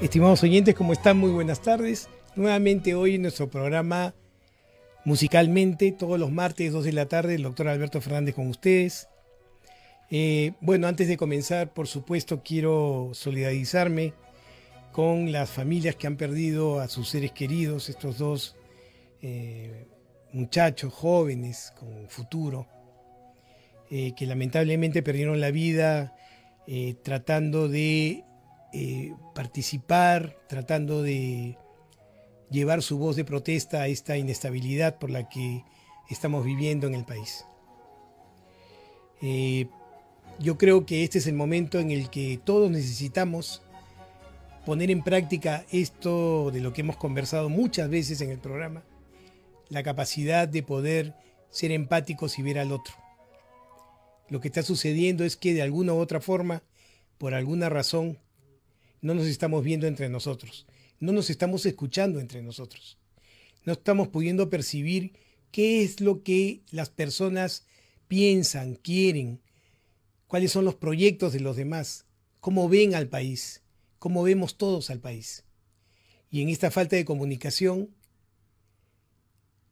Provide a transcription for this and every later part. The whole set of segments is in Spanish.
Estimados oyentes, ¿cómo están? Muy buenas tardes. Nuevamente hoy en nuestro programa musicalmente, todos los martes 2 de la tarde, el doctor Alberto Fernández con ustedes. Eh, bueno, antes de comenzar, por supuesto, quiero solidarizarme con las familias que han perdido a sus seres queridos, estos dos eh, muchachos jóvenes con futuro, eh, que lamentablemente perdieron la vida tratando de eh, participar, tratando de llevar su voz de protesta a esta inestabilidad por la que estamos viviendo en el país. Eh, yo creo que este es el momento en el que todos necesitamos poner en práctica esto de lo que hemos conversado muchas veces en el programa, la capacidad de poder ser empáticos y ver al otro. Lo que está sucediendo es que de alguna u otra forma, por alguna razón, no nos estamos viendo entre nosotros, no nos estamos escuchando entre nosotros, no estamos pudiendo percibir qué es lo que las personas piensan, quieren, cuáles son los proyectos de los demás, cómo ven al país, cómo vemos todos al país. Y en esta falta de comunicación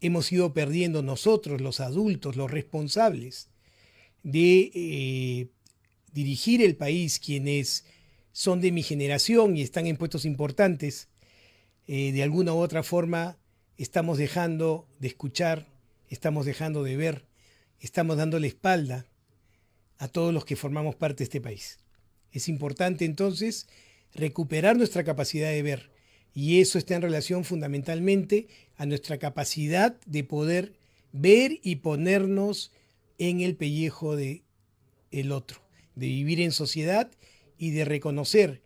hemos ido perdiendo nosotros, los adultos, los responsables de eh, dirigir el país, quienes son de mi generación y están en puestos importantes, eh, de alguna u otra forma estamos dejando de escuchar, estamos dejando de ver, estamos dando la espalda a todos los que formamos parte de este país. Es importante entonces recuperar nuestra capacidad de ver y eso está en relación fundamentalmente a nuestra capacidad de poder ver y ponernos en el pellejo de el otro, de vivir en sociedad y de reconocer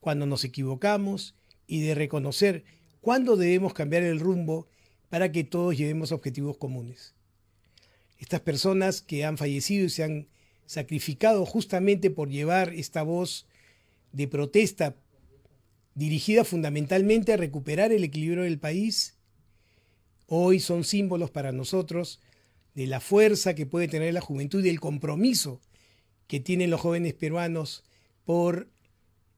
cuando nos equivocamos y de reconocer cuándo debemos cambiar el rumbo para que todos llevemos objetivos comunes. Estas personas que han fallecido y se han sacrificado justamente por llevar esta voz de protesta dirigida fundamentalmente a recuperar el equilibrio del país, hoy son símbolos para nosotros de la fuerza que puede tener la juventud y el compromiso que tienen los jóvenes peruanos por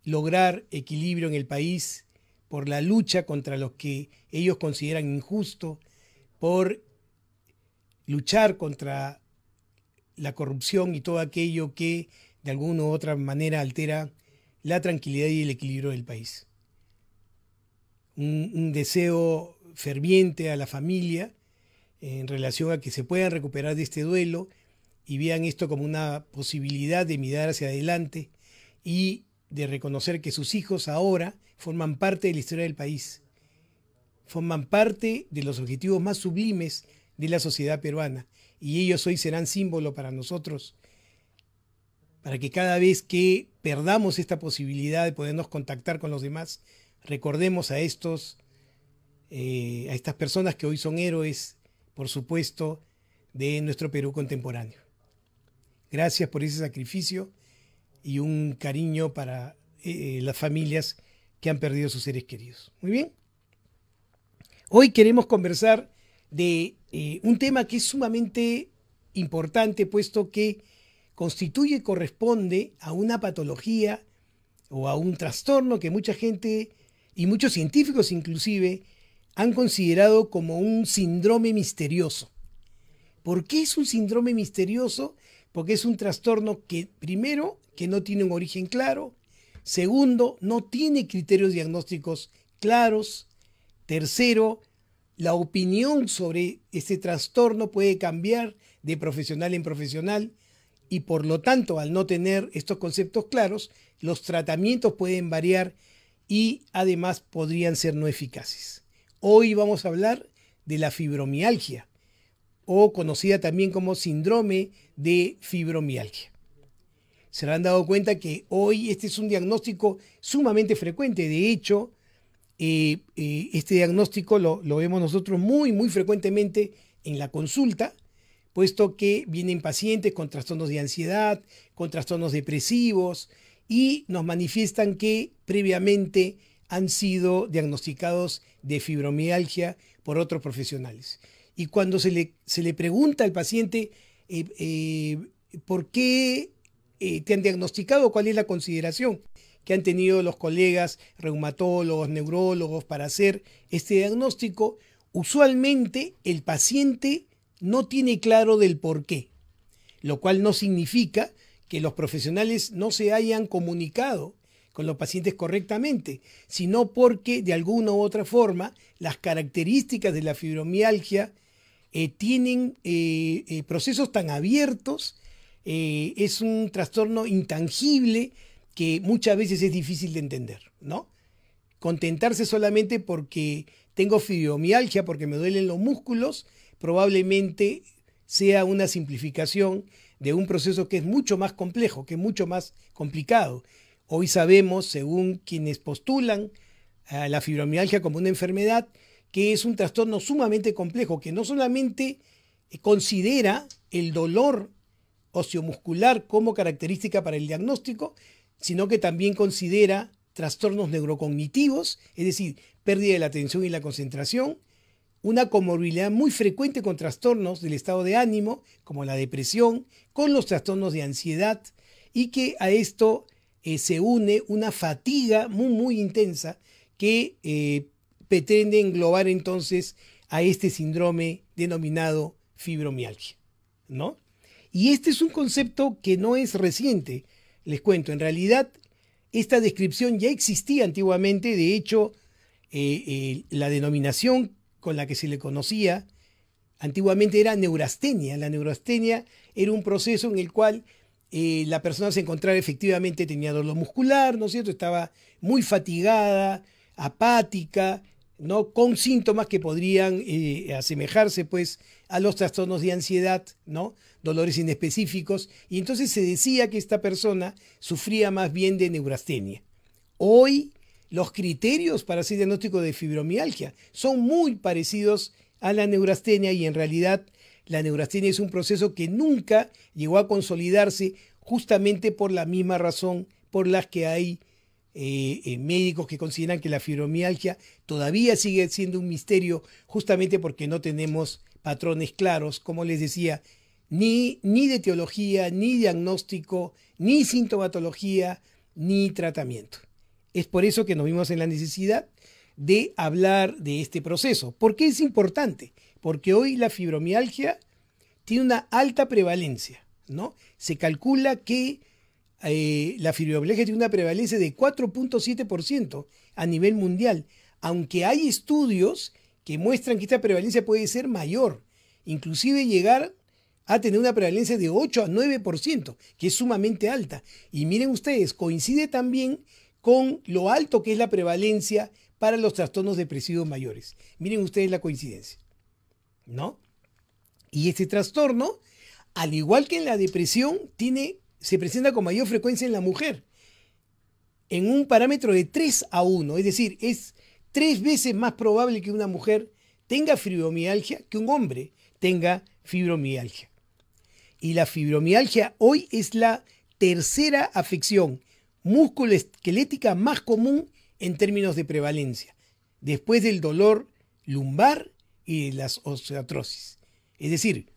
lograr equilibrio en el país, por la lucha contra los que ellos consideran injusto, por luchar contra la corrupción y todo aquello que de alguna u otra manera altera la tranquilidad y el equilibrio del país. Un, un deseo ferviente a la familia en relación a que se puedan recuperar de este duelo y vean esto como una posibilidad de mirar hacia adelante y de reconocer que sus hijos ahora forman parte de la historia del país, forman parte de los objetivos más sublimes de la sociedad peruana y ellos hoy serán símbolo para nosotros, para que cada vez que perdamos esta posibilidad de podernos contactar con los demás, recordemos a estos, eh, a estas personas que hoy son héroes, por supuesto, de nuestro Perú contemporáneo. Gracias por ese sacrificio y un cariño para eh, eh, las familias que han perdido sus seres queridos. Muy bien. Hoy queremos conversar de eh, un tema que es sumamente importante, puesto que constituye y corresponde a una patología o a un trastorno que mucha gente y muchos científicos inclusive han considerado como un síndrome misterioso. ¿Por qué es un síndrome misterioso? porque es un trastorno que, primero, que no tiene un origen claro, segundo, no tiene criterios diagnósticos claros, tercero, la opinión sobre este trastorno puede cambiar de profesional en profesional y por lo tanto, al no tener estos conceptos claros, los tratamientos pueden variar y además podrían ser no eficaces. Hoy vamos a hablar de la fibromialgia, o conocida también como síndrome de fibromialgia. Se han dado cuenta que hoy este es un diagnóstico sumamente frecuente. De hecho, eh, eh, este diagnóstico lo, lo vemos nosotros muy, muy frecuentemente en la consulta, puesto que vienen pacientes con trastornos de ansiedad, con trastornos depresivos y nos manifiestan que previamente han sido diagnosticados de fibromialgia por otros profesionales y cuando se le, pregunta al paciente eh, eh, por qué eh, te han diagnosticado, cuál es la consideración que han tenido los colegas reumatólogos, neurólogos para hacer este diagnóstico, usualmente el paciente no tiene claro del por qué, lo cual no significa que los profesionales no se hayan comunicado con los pacientes correctamente, sino porque de alguna u otra forma las características de la fibromialgia eh, tienen eh, eh, procesos tan abiertos, es un trastorno intangible que muchas veces es difícil de entender, ¿no? Contentarse solamente porque tengo fibromialgia, porque me duelen los músculos, probablemente sea una simplificación de un proceso que es mucho más complejo, que es mucho más complicado. Hoy sabemos, según quienes postulan la fibromialgia como una enfermedad, que es un trastorno sumamente complejo, que no solamente eh, considera el dolor osteomuscular como característica para el diagnóstico, sino que también considera trastornos neurocognitivos, es decir, pérdida de la atención y la concentración, una comorbilidad muy frecuente con trastornos del estado de ánimo, como la depresión, con los trastornos de ansiedad, y que a esto eh, se une una fatiga muy, muy intensa que eh, pretende englobar entonces a este síndrome denominado fibromialgia, ¿no? Y este es un concepto que no es reciente, les cuento, en realidad esta descripción ya existía antiguamente, de hecho, eh, eh, la denominación con la que se le conocía antiguamente era neurastenia. La neurastenia era un proceso en el cual eh, la persona se encontraba efectivamente tenía dolor muscular, ¿no es cierto? Estaba muy fatigada, apática, con síntomas que podrían eh, asemejarse, pues, a los trastornos de ansiedad, ¿no? Dolores inespecíficos. Y entonces se decía que esta persona sufría más bien de neurastenia. Hoy, los criterios para hacer diagnóstico de fibromialgia son muy parecidos a la neurastenia y en realidad la neurastenia es un proceso que nunca llegó a consolidarse justamente por la misma razón por las que hay eh, eh, médicos que consideran que la fibromialgia todavía sigue siendo un misterio justamente porque no tenemos patrones claros, como les decía, ni, ni de teología, ni diagnóstico, ni sintomatología, ni tratamiento. Es por eso que nos vimos en la necesidad de hablar de este proceso. ¿Por qué es importante? Porque hoy la fibromialgia tiene una alta prevalencia, ¿no? Se calcula que eh, la fibromialgia tiene una prevalencia de 4.7% a nivel mundial, aunque hay estudios que muestran que esta prevalencia puede ser mayor, inclusive llegar a tener una prevalencia de 8 a 9%, que es sumamente alta. Y miren ustedes, coincide también con lo alto que es la prevalencia para los trastornos depresivos mayores. Miren ustedes la coincidencia, ¿no? Y este trastorno, al igual que en la depresión, tiene se presenta con mayor frecuencia en la mujer, en un parámetro de 3 a 1, es decir, es tres veces más probable que una mujer tenga fibromialgia que un hombre tenga fibromialgia. Y la fibromialgia hoy es la tercera afección musculoesquelética más común en términos de prevalencia, después del dolor lumbar y de las osteoartrosis. Es decir,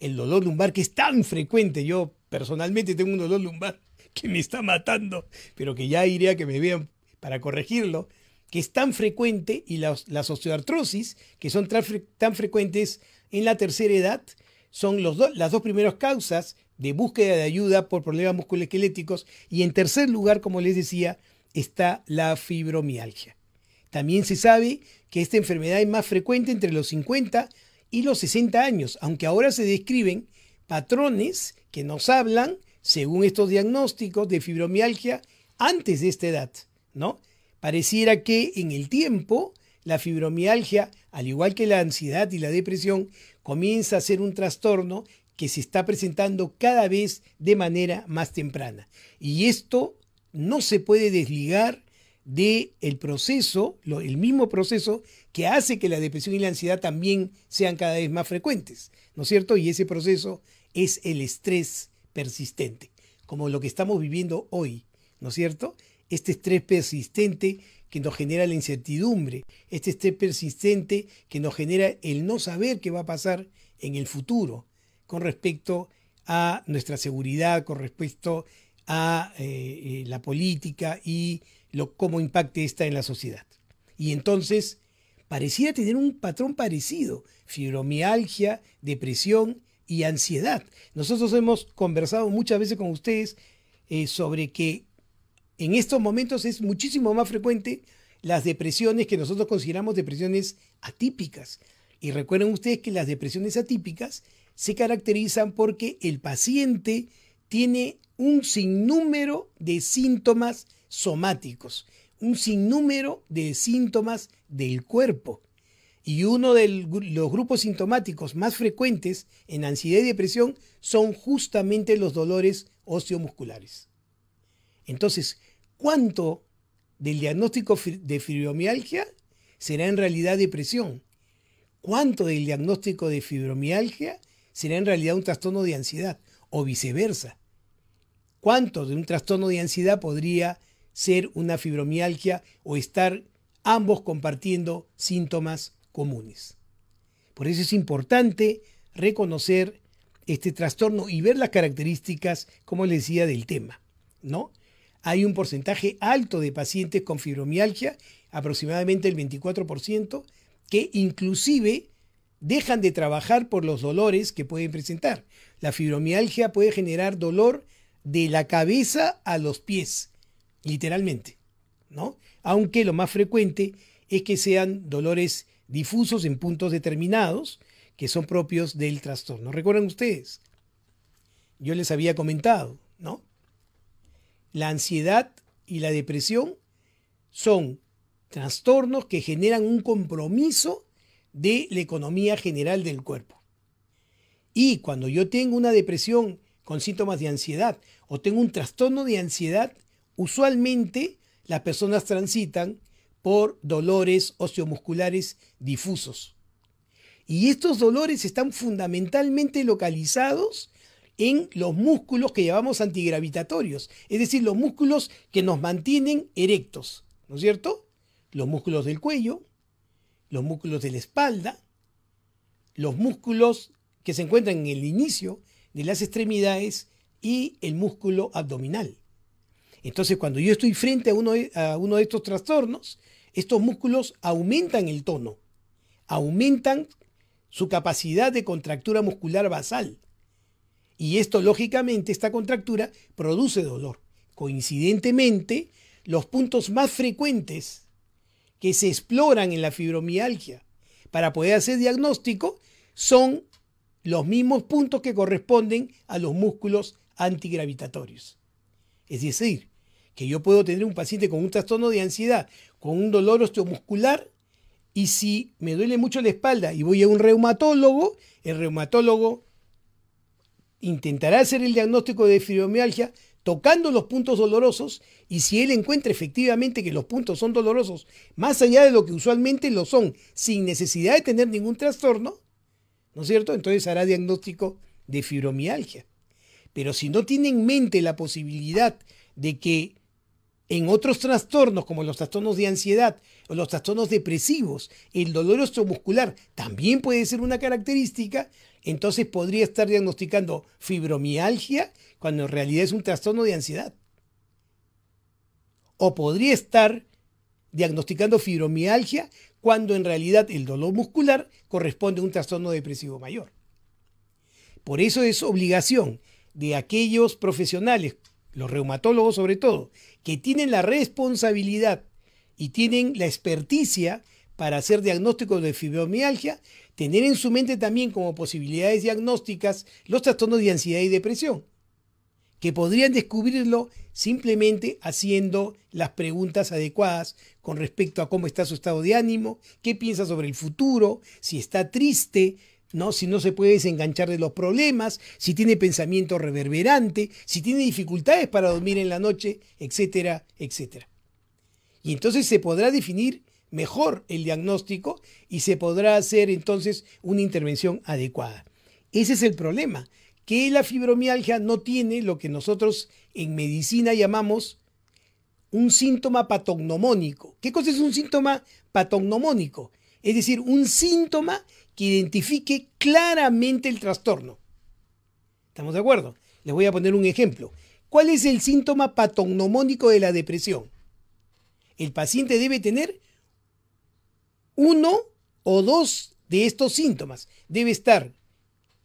el dolor lumbar que es tan frecuente, yo personalmente tengo un dolor lumbar que me está matando, pero que ya iré a que me vean para corregirlo, que es tan frecuente y las, osteoartrosis, que son tan, frecuentes en la tercera edad, son los las dos primeras causas de búsqueda de ayuda por problemas musculoesqueléticos y en tercer lugar, como les decía, está la fibromialgia. También se sabe que esta enfermedad es más frecuente entre los 50 y los 60 años, aunque ahora se describen patrones que nos hablan, según estos diagnósticos, de fibromialgia antes de esta edad, ¿no? Pareciera que en el tiempo la fibromialgia, al igual que la ansiedad y la depresión, comienza a ser un trastorno que se está presentando cada vez de manera más temprana. Y esto no se puede desligar del proceso, el mismo proceso que hace que la depresión y la ansiedad también sean cada vez más frecuentes, ¿no es cierto? Y ese proceso es el estrés persistente, como lo que estamos viviendo hoy, ¿no es cierto? Este estrés persistente que nos genera la incertidumbre, este estrés persistente que nos genera el no saber qué va a pasar en el futuro con respecto a nuestra seguridad, con respecto a eh, eh, la política y lo, cómo impacte esta en la sociedad. Y entonces pareciera tener un patrón parecido, fibromialgia, depresión y ansiedad. Nosotros hemos conversado muchas veces con ustedes eh, sobre que en estos momentos es muchísimo más frecuente las depresiones que nosotros consideramos depresiones atípicas. Y recuerden ustedes que las depresiones atípicas se caracterizan porque el paciente tiene un sinnúmero de síntomas somáticos, un sinnúmero de síntomas del cuerpo. Y uno de los grupos sintomáticos más frecuentes en ansiedad y depresión son justamente los dolores osteomusculares. Entonces, ¿cuánto del diagnóstico de fibromialgia será en realidad depresión? ¿Cuánto del diagnóstico de fibromialgia será en realidad un trastorno de ansiedad? O viceversa. ¿Cuánto de un trastorno de ansiedad podría ser una fibromialgia o estar ambos compartiendo síntomas comunes. Por eso es importante reconocer este trastorno y ver las características, como les decía, del tema. ¿no? Hay un porcentaje alto de pacientes con fibromialgia, aproximadamente el 24%, que inclusive dejan de trabajar por los dolores que pueden presentar. La fibromialgia puede generar dolor de la cabeza a los pies, literalmente, ¿no? Aunque lo más frecuente es que sean dolores difusos en puntos determinados que son propios del trastorno. ¿Recuerdan ustedes? Yo les había comentado, ¿no? La ansiedad y la depresión son trastornos que generan un compromiso de la economía general del cuerpo. Y cuando yo tengo una depresión con síntomas de ansiedad o tengo un trastorno de ansiedad, usualmente las personas transitan por dolores osteomusculares difusos. Y estos dolores están fundamentalmente localizados en los músculos que llamamos antigravitatorios, es decir, los músculos que nos mantienen erectos, ¿no es cierto? Los músculos del cuello, los músculos de la espalda, los músculos que se encuentran en el inicio de las extremidades y el músculo abdominal. Entonces, cuando yo estoy frente a uno, de, estos trastornos, estos músculos aumentan el tono, aumentan su capacidad de contractura muscular basal. Y esto, lógicamente, esta contractura produce dolor. Coincidentemente, los puntos más frecuentes que se exploran en la fibromialgia para poder hacer diagnóstico son los mismos puntos que corresponden a los músculos antigravitatorios. Es decir, que yo puedo tener un paciente con un trastorno de ansiedad, con un dolor osteomuscular, y si me duele mucho la espalda y voy a un reumatólogo, el reumatólogo intentará hacer el diagnóstico de fibromialgia tocando los puntos dolorosos y si él encuentra efectivamente que los puntos son dolorosos, más allá de lo que usualmente lo son, sin necesidad de tener ningún trastorno, ¿no es cierto? Entonces hará diagnóstico de fibromialgia. Pero si no tiene en mente la posibilidad de que en otros trastornos, como los trastornos de ansiedad o los trastornos depresivos, el dolor osteomuscular también puede ser una característica, entonces podría estar diagnosticando fibromialgia cuando en realidad es un trastorno de ansiedad. O podría estar diagnosticando fibromialgia cuando en realidad el dolor muscular corresponde a un trastorno depresivo mayor. Por eso es obligación de aquellos profesionales los reumatólogos sobre todo, que tienen la responsabilidad y tienen la experticia para hacer diagnósticos de fibromialgia, tener en su mente también como posibilidades diagnósticas los trastornos de ansiedad y depresión, que podrían descubrirlo simplemente haciendo las preguntas adecuadas con respecto a cómo está su estado de ánimo, qué piensa sobre el futuro, si está triste, si no se puede desenganchar de los problemas, si tiene pensamiento reverberante, si tiene dificultades para dormir en la noche, etcétera, etcétera. Y entonces se podrá definir mejor el diagnóstico y se podrá hacer entonces una intervención adecuada. Ese es el problema, que la fibromialgia no tiene lo que nosotros en medicina llamamos un síntoma patognomónico. ¿Qué cosa es un síntoma patognomónico? Es decir, un síntoma que identifique claramente el trastorno. ¿Estamos de acuerdo? Les voy a poner un ejemplo. ¿Cuál es el síntoma patognomónico de la depresión? El paciente debe tener uno o dos de estos síntomas. Debe estar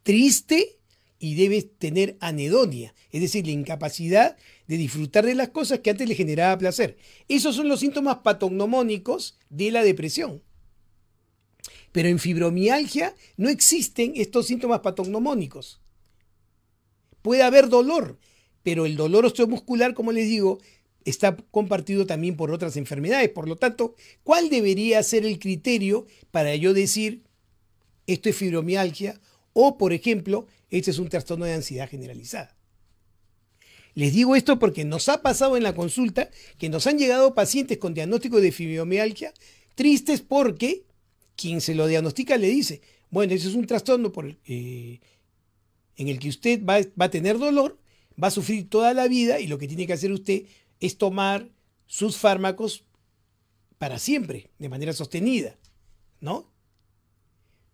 triste y debe tener anedonia, es decir, la incapacidad de disfrutar de las cosas que antes le generaba placer. Esos son los síntomas patognomónicos de la depresión. Pero en fibromialgia no existen estos síntomas patognomónicos. Puede haber dolor, pero el dolor osteomuscular, como les digo, está compartido también por otras enfermedades. Por lo tanto, ¿cuál debería ser el criterio para yo decir esto es fibromialgia o, por ejemplo, este es un trastorno de ansiedad generalizada? Les digo esto porque nos ha pasado en la consulta que nos han llegado pacientes con diagnóstico de fibromialgia tristes porque quien se lo diagnostica le dice, bueno, ese es un trastorno en el que usted va, va, a tener dolor, va a sufrir toda la vida y lo que tiene que hacer usted es tomar sus fármacos para siempre, de manera sostenida, ¿no?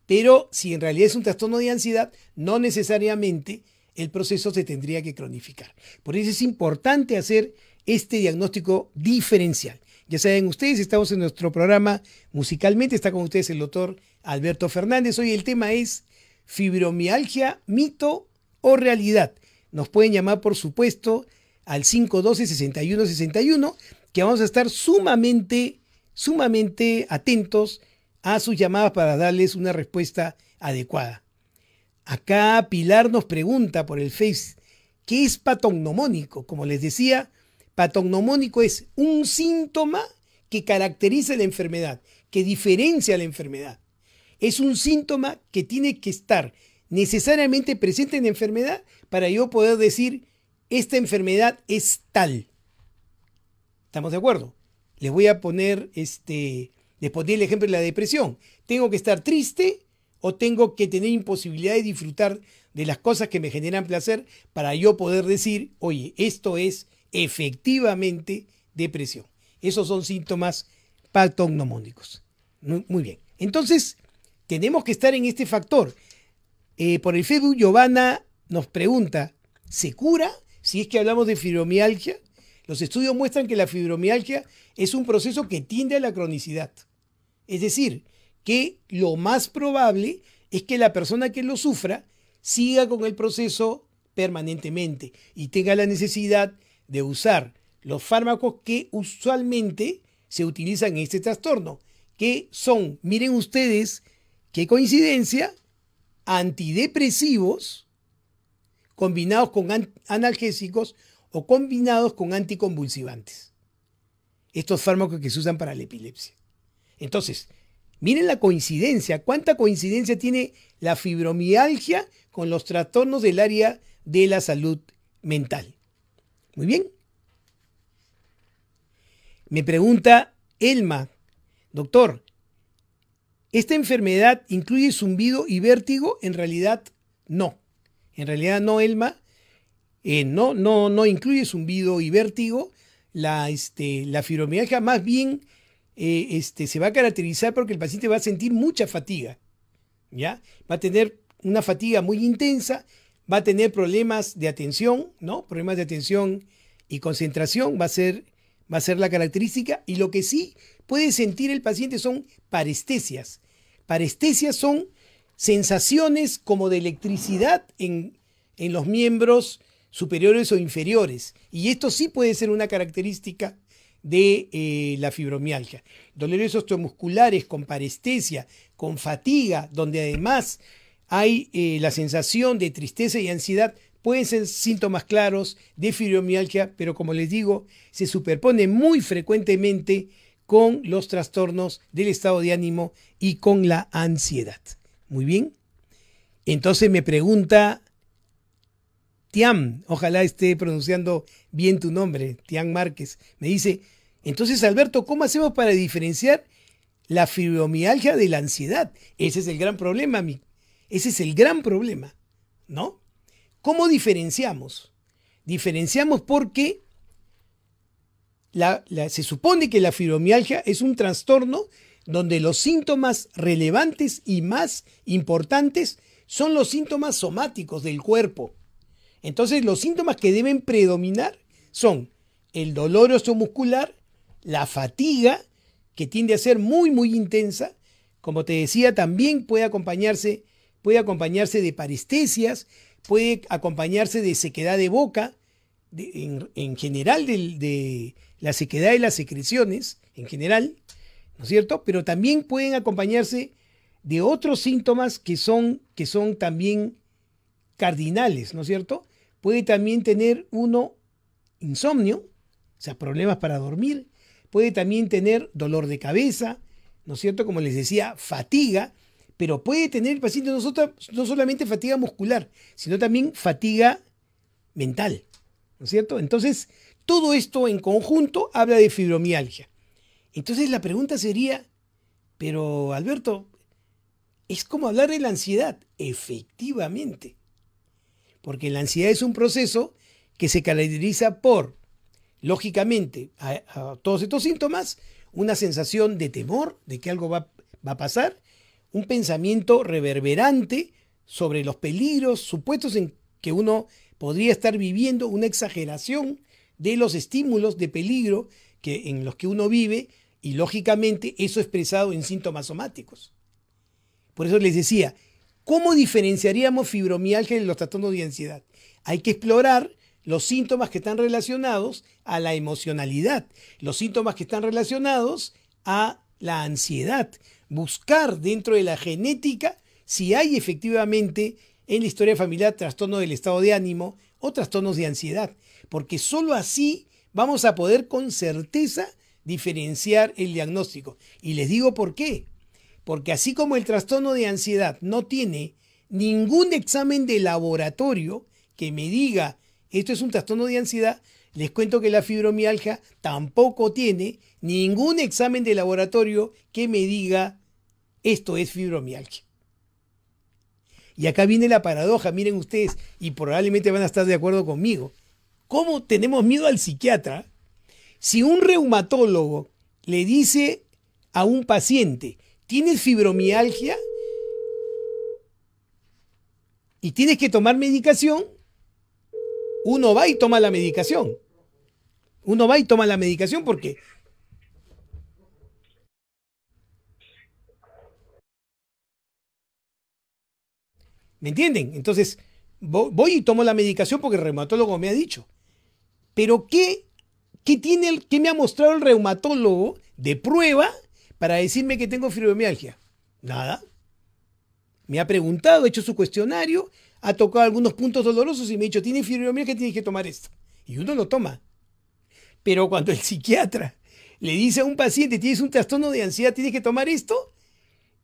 Pero si en realidad es un trastorno de ansiedad, no necesariamente el proceso se tendría que cronificar. Por eso es importante hacer este diagnóstico diferencial. Ya saben ustedes, estamos en nuestro programa musicalmente, está con ustedes el doctor Alberto Fernández. Hoy el tema es fibromialgia, mito o realidad. Nos pueden llamar, por supuesto, al 512-6161, que vamos a estar sumamente, sumamente atentos a sus llamadas para darles una respuesta adecuada. Acá Pilar nos pregunta por el Face, ¿qué es patognomónico? Como les decía, Patognomónico es un síntoma que caracteriza la enfermedad, que diferencia la enfermedad. Es un síntoma que tiene que estar necesariamente presente en la enfermedad para yo poder decir, esta enfermedad es tal. ¿Estamos de acuerdo? Les voy a poner, este, les pondré el ejemplo de la depresión. Tengo que estar triste o tengo que tener imposibilidad de disfrutar de las cosas que me generan placer para yo poder decir, oye, esto es efectivamente depresión. Esos son síntomas patognomónicos. Muy bien. Entonces, tenemos que estar en este factor. Eh, por el Facebook, Giovanna nos pregunta, ¿se cura si es que hablamos de fibromialgia? Los estudios muestran que la fibromialgia es un proceso que tiende a la cronicidad. Es decir, que lo más probable es que la persona que lo sufra siga con el proceso permanentemente y tenga la necesidad de usar los fármacos que usualmente se utilizan en este trastorno, que son, miren ustedes, qué coincidencia, antidepresivos combinados con analgésicos o combinados con anticonvulsivantes. Estos fármacos que se usan para la epilepsia. Entonces, miren la coincidencia, cuánta coincidencia tiene la fibromialgia con los trastornos del área de la salud mental. Muy bien. Me pregunta Elma, doctor, ¿esta enfermedad incluye zumbido y vértigo? En realidad, no. En realidad, no, Elma. Eh, no, no, no incluye zumbido y vértigo. La, este, la fibromialgia más bien eh, este, se va a caracterizar porque el paciente va a sentir mucha fatiga. ¿ya? Va a tener una fatiga muy intensa va a tener problemas de atención, ¿no? Problemas de atención y concentración va a ser, va a ser la característica. Y lo que sí puede sentir el paciente son parestesias. Parestesias son sensaciones como de electricidad en, los miembros superiores o inferiores. Y esto sí puede ser una característica de eh, la fibromialgia. Dolores osteomusculares con parestesia, con fatiga, donde además hay eh, la sensación de tristeza y ansiedad, pueden ser síntomas claros de fibromialgia, pero como les digo, se superpone muy frecuentemente con los trastornos del estado de ánimo y con la ansiedad. Muy bien. Entonces me pregunta Tiam, ojalá esté pronunciando bien tu nombre, Tiam Márquez. Me dice, entonces Alberto, ¿cómo hacemos para diferenciar la fibromialgia de la ansiedad? Ese es el gran problema, mi ese es el gran problema, ¿no? ¿Cómo diferenciamos? Diferenciamos porque se supone que la fibromialgia es un trastorno donde los síntomas relevantes y más importantes son los síntomas somáticos del cuerpo. Entonces los síntomas que deben predominar son el dolor osteomuscular, la fatiga, que tiende a ser muy, muy intensa. Como te decía, también puede acompañarse puede acompañarse de parestesias, puede acompañarse de sequedad de boca, en, general de, la sequedad de las secreciones, en general, ¿no es cierto? Pero también pueden acompañarse de otros síntomas que son, que son también cardinales, ¿no es cierto? Puede también tener uno insomnio, o sea, problemas para dormir, puede también tener dolor de cabeza, ¿no es cierto? Como les decía, fatiga, pero puede tener el paciente no, solamente fatiga muscular, sino también fatiga mental. ¿No es cierto? Entonces, todo esto en conjunto habla de fibromialgia. Entonces la pregunta sería, pero Alberto, es como hablar de la ansiedad, efectivamente. Porque la ansiedad es un proceso que se caracteriza por, lógicamente, a, todos estos síntomas, una sensación de temor de que algo va a pasar un pensamiento reverberante sobre los peligros supuestos en que uno podría estar viviendo, una exageración de los estímulos de peligro que, en los que uno vive y lógicamente eso expresado en síntomas somáticos. Por eso les decía, ¿cómo diferenciaríamos fibromialgia de los trastornos de ansiedad? Hay que explorar los síntomas que están relacionados a la emocionalidad, los síntomas que están relacionados a la ansiedad, buscar dentro de la genética si hay efectivamente en la historia familiar trastorno del estado de ánimo o trastornos de ansiedad, porque sólo así vamos a poder con certeza diferenciar el diagnóstico. Y les digo por qué. Porque así como el trastorno de ansiedad no tiene ningún examen de laboratorio que me diga esto es un trastorno de ansiedad, les cuento que la fibromialgia tampoco tiene ningún examen de laboratorio que me diga esto es fibromialgia. Y acá viene la paradoja, miren ustedes, y probablemente van a estar de acuerdo conmigo. ¿Cómo tenemos miedo al psiquiatra si un reumatólogo le dice a un paciente, tienes fibromialgia y tienes que tomar medicación? Uno va y toma la medicación. Uno va y toma la medicación porque ¿Me entienden? Entonces, voy y tomo la medicación porque el reumatólogo me ha dicho. Pero ¿qué, qué tiene el, me ha mostrado el reumatólogo de prueba para decirme que tengo fibromialgia? Nada. Me ha preguntado, ha hecho su cuestionario, ha tocado algunos puntos dolorosos y me ha dicho, tiene fibromialgia, tienes que tomar esto. Y uno lo toma. Pero cuando el psiquiatra le dice a un paciente, tienes un trastorno de ansiedad, tienes que tomar esto,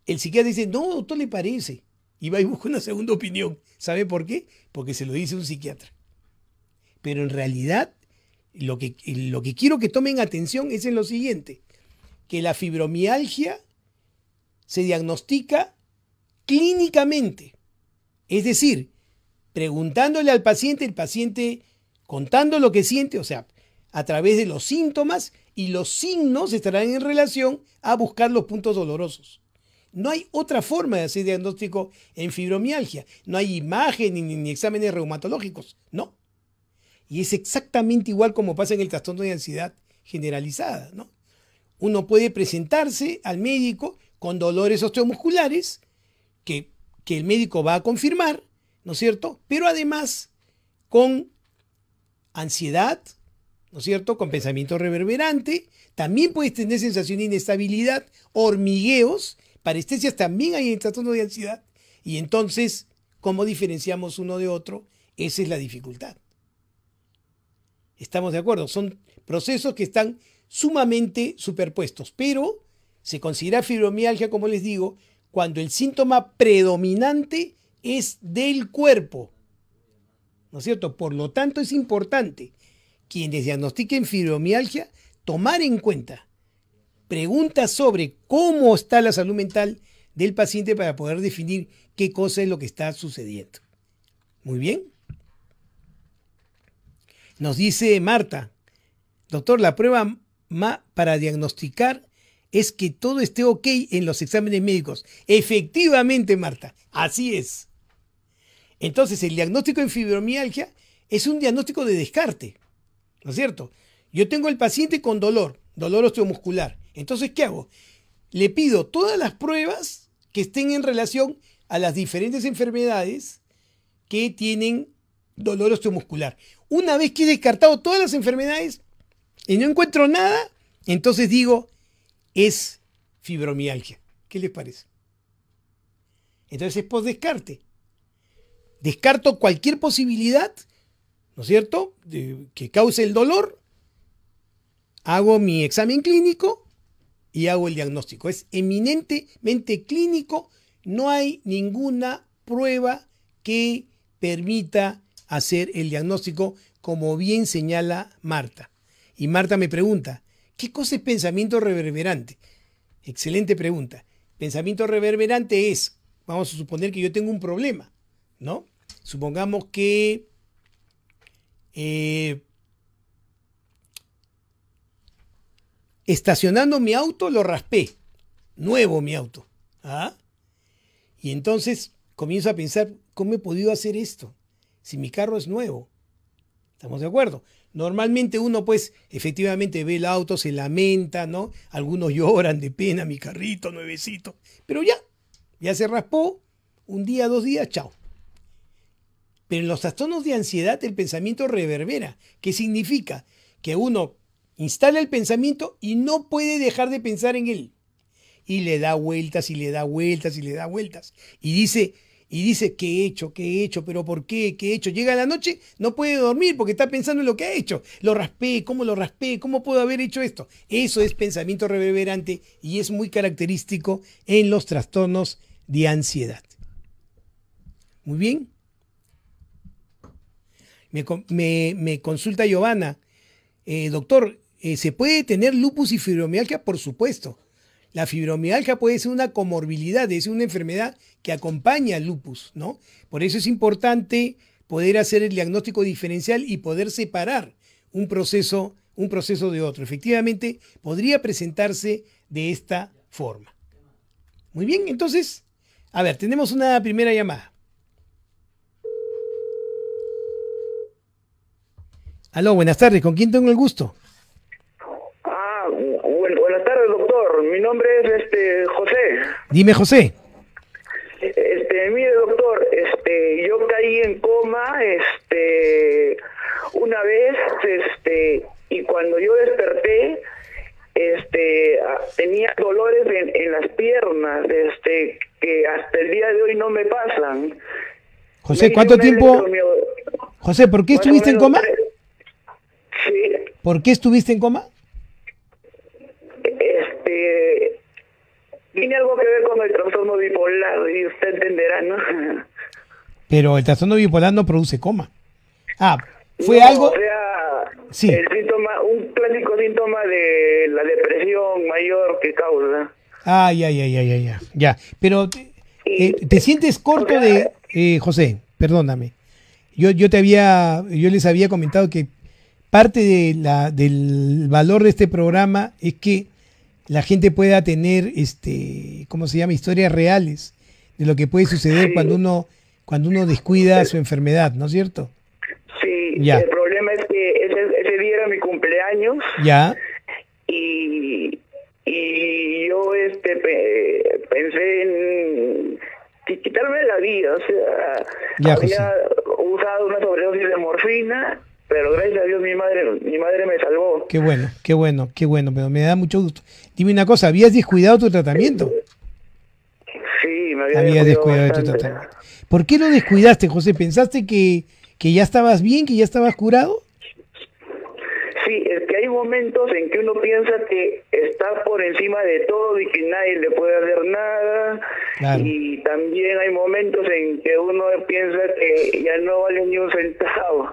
el psiquiatra dice, no, doctor, le parece y va y busca una segunda opinión. ¿Sabe por qué? Porque se lo dice un psiquiatra. Pero en realidad, lo que, lo que quiero que tomen atención es en lo siguiente, que la fibromialgia se diagnostica clínicamente. Es decir, preguntándole al paciente, el paciente contando lo que siente, o sea, a través de los síntomas y los signos estarán en relación a buscar los puntos dolorosos. No hay otra forma de hacer diagnóstico en fibromialgia. No hay imagen ni, exámenes reumatológicos. No. Y es exactamente igual como pasa en el trastorno de ansiedad generalizada. ¿no? Uno puede presentarse al médico con dolores osteomusculares que, que el médico va a confirmar, ¿no es cierto? Pero además con ansiedad, ¿no es cierto? Con pensamiento reverberante. También puedes tener sensación de inestabilidad, hormigueos Parestesias también hay en trastorno de ansiedad. Y entonces, ¿cómo diferenciamos uno de otro? Esa es la dificultad. Estamos de acuerdo, son procesos que están sumamente superpuestos, pero se considera fibromialgia, como les digo, cuando el síntoma predominante es del cuerpo. ¿No es cierto? Por lo tanto, es importante quienes diagnostiquen fibromialgia tomar en cuenta Pregunta sobre cómo está la salud mental del paciente para poder definir qué cosa es lo que está sucediendo. Muy bien. Nos dice Marta, doctor, la prueba para diagnosticar es que todo esté ok en los exámenes médicos. Efectivamente, Marta, así es. Entonces, el diagnóstico en fibromialgia es un diagnóstico de descarte, ¿no es cierto? Yo tengo el paciente con dolor, dolor osteomuscular. Entonces, ¿qué hago? Le pido todas las pruebas que estén en relación a las diferentes enfermedades que tienen dolor osteomuscular. Una vez que he descartado todas las enfermedades y no encuentro nada, entonces digo, es fibromialgia. ¿Qué les parece? Entonces es post descarte. Descarto cualquier posibilidad, ¿no es cierto?, que cause el dolor. Hago mi examen clínico y hago el diagnóstico. Es eminentemente clínico, no hay ninguna prueba que permita hacer el diagnóstico, como bien señala Marta. Y Marta me pregunta, ¿qué cosa es pensamiento reverberante? Excelente pregunta. Pensamiento reverberante es, vamos a suponer que yo tengo un problema, ¿no? Supongamos que eh, Estacionando mi auto lo raspé. Nuevo mi auto. ¿Ah? Y entonces comienzo a pensar, ¿cómo he podido hacer esto? Si mi carro es nuevo. ¿Estamos de acuerdo? Normalmente uno pues efectivamente ve el auto, se lamenta, ¿no? Algunos lloran de pena, mi carrito nuevecito. Pero ya, ya se raspó, un día, dos días, chao. Pero en los trastornos de ansiedad el pensamiento reverbera. ¿Qué significa? Que uno instala el pensamiento y no puede dejar de pensar en él. Y le da vueltas y le da vueltas y le da vueltas. Y dice, y dice, ¿qué he hecho? ¿Qué he hecho? ¿Pero por qué? ¿Qué he hecho? Llega la noche, no puede dormir porque está pensando en lo que ha hecho. Lo raspé, ¿cómo lo raspé? ¿Cómo puedo haber hecho esto? Eso es pensamiento reverberante y es muy característico en los trastornos de ansiedad. Muy bien. Me, consulta Giovanna, eh, doctor, eh, ¿Se puede tener lupus y fibromialgia? Por supuesto. La fibromialgia puede ser una comorbilidad, es una enfermedad que acompaña al lupus, ¿no? Por eso es importante poder hacer el diagnóstico diferencial y poder separar un proceso, un proceso de otro. Efectivamente, podría presentarse de esta forma. Muy bien, entonces, a ver, tenemos una primera llamada. Aló, buenas tardes, ¿con quién tengo el gusto? este, José. Dime, José. Este, mire, doctor, este, yo caí en coma, este, una vez, este, y cuando yo desperté, este, tenía dolores en, las piernas, este, que hasta el día de hoy no me pasan. José, ¿cuánto tiempo? José, ¿por qué estuviste en coma? Sí. ¿Por qué estuviste en coma? Este, tiene algo que ver con el trastorno bipolar y usted entenderá, ¿no? Pero el trastorno bipolar no produce coma. Ah, fue algo... O sí. el síntoma, un clásico síntoma de la depresión mayor que causa. Ay, ay, ya, ya, ya, ya. ya. Pero te eh, sientes corto de... Eh, José, perdóname. Yo, yo te había, yo les había comentado que parte de la, del valor de este programa es que la gente pueda tener, este, ¿cómo se llama? Historias reales de lo que puede suceder cuando uno cuando uno descuida su enfermedad, ¿no es cierto? Sí, el problema es que ese, ese día era mi cumpleaños. Ya. Y, yo este pensé en quitarme la vida, o sea, había usado una sobredosis de morfina pero gracias a Dios mi madre, mi madre me salvó. Qué bueno, qué bueno, qué bueno, pero me da mucho gusto. Dime una cosa, ¿habías descuidado tu tratamiento? Sí, me había, descuidado, ¿Por qué lo descuidaste, José? ¿Pensaste que, que ya estabas bien, que ya estabas curado? Sí, es que hay momentos en que uno piensa que está por encima de todo y que nadie le puede hacer nada. Y también hay momentos en que uno piensa que ya no vale ni un centavo.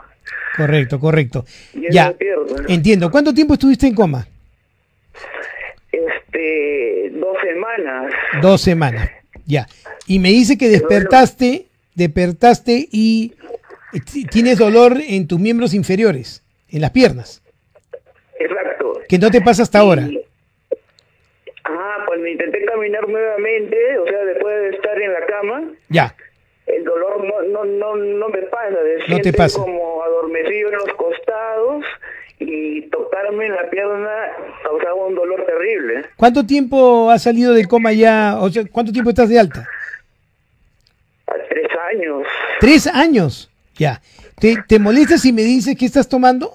Correcto, correcto. ya. Entiendo. ¿Cuánto tiempo estuviste en coma? Este, dos semanas. Dos semanas, ya. Y me dice que despertaste, despertaste y tienes dolor en tus miembros inferiores, en las piernas. Exacto. Que no te pasa hasta ahora. ah, pues me intenté caminar nuevamente, o sea, después de estar en la cama. Ya el dolor no, no, no, no me pasa, no te pasa. como adormecido en los costados y tocarme la pierna causaba un dolor terrible. ¿Cuánto tiempo has salido de coma ya? O sea, ¿cuánto tiempo estás de alta? tres años. ¿Tres años? Ya. ¿Te, ¿Te molestas si me dices qué estás tomando?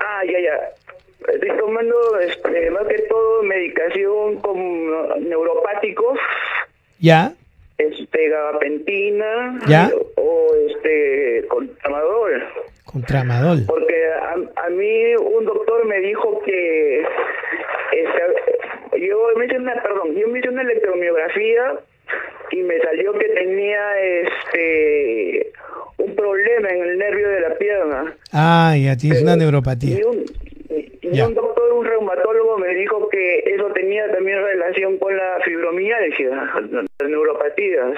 Ah, ya, ya. Estoy tomando este, más que todo medicación con neuropáticos. Ya este, gabapentina O, este, contramador. Porque a, mí un doctor me dijo que este, yo me hice una, perdón, yo me hice una electromiografía y me salió que tenía este un problema en el nervio de la pierna. Ah, ti es una neuropatía un doctor, un reumatólogo me dijo que eso tenía también relación con la fibromialgia, las neuropatías.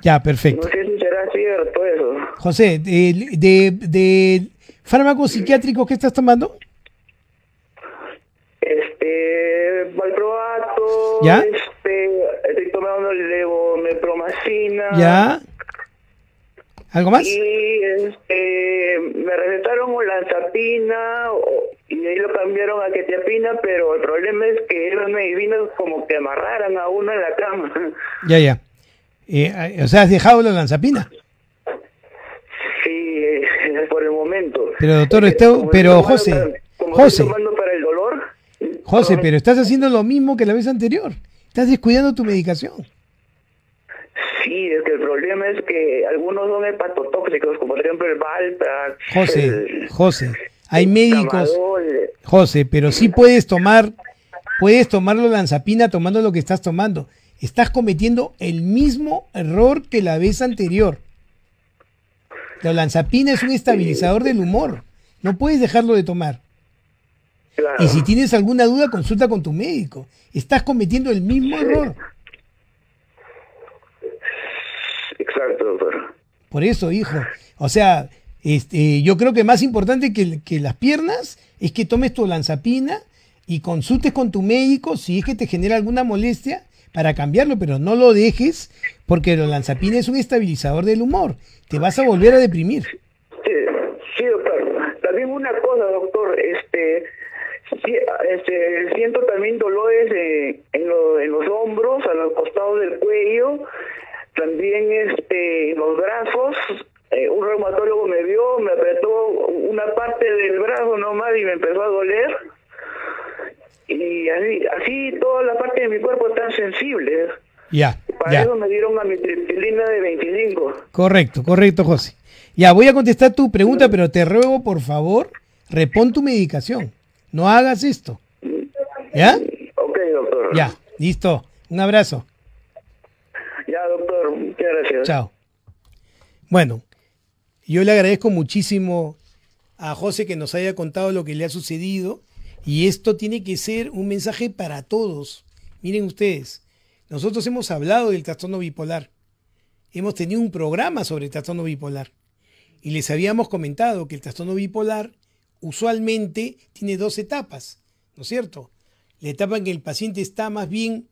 Ya, perfecto. No sé si será cierto eso. José, de, de, de fármacos psiquiátricos, ¿qué estás tomando? Este, valproato, ¿Ya? este, estoy tomando levomepromacina. ¿Ya? ¿Algo más? Y este, me recetaron un lanzapina y ahí lo cambiaron a quetiapina, pero el problema es que eran medicinas como que amarraran a uno en la cama. Ya, ya. Eh, eh, o sea, ¿has dejado la lanzapina? Sí, eh, por el momento. Pero doctor, pero José, José. para el dolor. José, pero estás haciendo lo mismo que la vez anterior. Estás descuidando tu medicación. Sí, es que el problema es que algunos son hepatotóxicos, como por ejemplo el Valprax. José, José, hay médicos. José, pero sí puedes tomar, puedes tomarlo la lanzapina tomando lo que estás tomando. Estás cometiendo el mismo error que la vez anterior. La lanzapina es un estabilizador del humor. No puedes dejarlo de tomar. Y si tienes alguna duda, consulta con tu médico. Estás cometiendo el mismo error. Por eso, hijo. O sea, este, yo creo que más importante que, que las piernas es que tomes tu lanzapina y consultes con tu médico si es que te genera alguna molestia para cambiarlo, pero no lo dejes porque la lanzapina es un estabilizador del humor. Te vas a volver a deprimir. Sí, sí doctor. También una cosa, doctor, este, este siento también dolores eh, en, en los hombros, al costado del cuello también este, los brazos, eh, un reumatólogo me vio, me apretó una parte del brazo nomás y me empezó a doler. Y así, toda la parte de mi cuerpo es tan sensible. Ya. Para eso me dieron a mi de 25. Correcto, correcto, José. Ya, voy a contestar tu pregunta, pero te ruego, por favor, repón tu medicación. No hagas esto. Mm. ¿Ya? Ok, doctor. Ya, listo. Un abrazo. Chao. Bueno, yo le agradezco muchísimo a José que nos haya contado lo que le ha sucedido y esto tiene que ser un mensaje para todos. Miren ustedes, nosotros hemos hablado del trastorno bipolar, hemos tenido un programa sobre el trastorno bipolar y les habíamos comentado que el trastorno bipolar usualmente tiene dos etapas, ¿no es cierto? La etapa en que el paciente está más bien